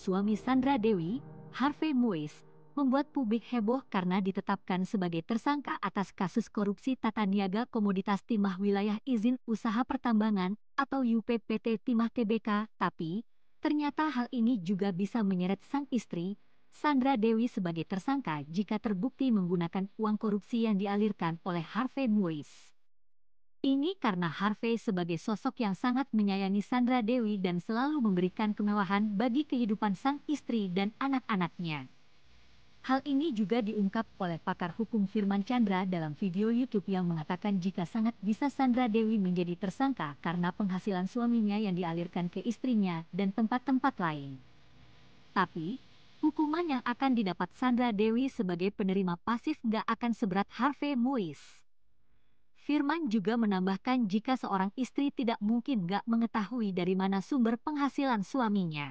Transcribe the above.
suami Sandra Dewi, Harvey Muis, membuat publik heboh karena ditetapkan sebagai tersangka atas kasus korupsi tata niaga komoditas timah wilayah izin usaha pertambangan atau UPPT Timah TBK, tapi ternyata hal ini juga bisa menyeret sang istri, Sandra Dewi sebagai tersangka jika terbukti menggunakan uang korupsi yang dialirkan oleh Harvey Moise. Ini karena Harvey sebagai sosok yang sangat menyayangi Sandra Dewi dan selalu memberikan kemewahan bagi kehidupan sang istri dan anak-anaknya. Hal ini juga diungkap oleh pakar hukum Firman Chandra dalam video YouTube yang mengatakan jika sangat bisa Sandra Dewi menjadi tersangka karena penghasilan suaminya yang dialirkan ke istrinya dan tempat-tempat lain. Tapi, hukuman yang akan didapat Sandra Dewi sebagai penerima pasif gak akan seberat Harvey Muiz. Firman juga menambahkan jika seorang istri tidak mungkin gak mengetahui dari mana sumber penghasilan suaminya.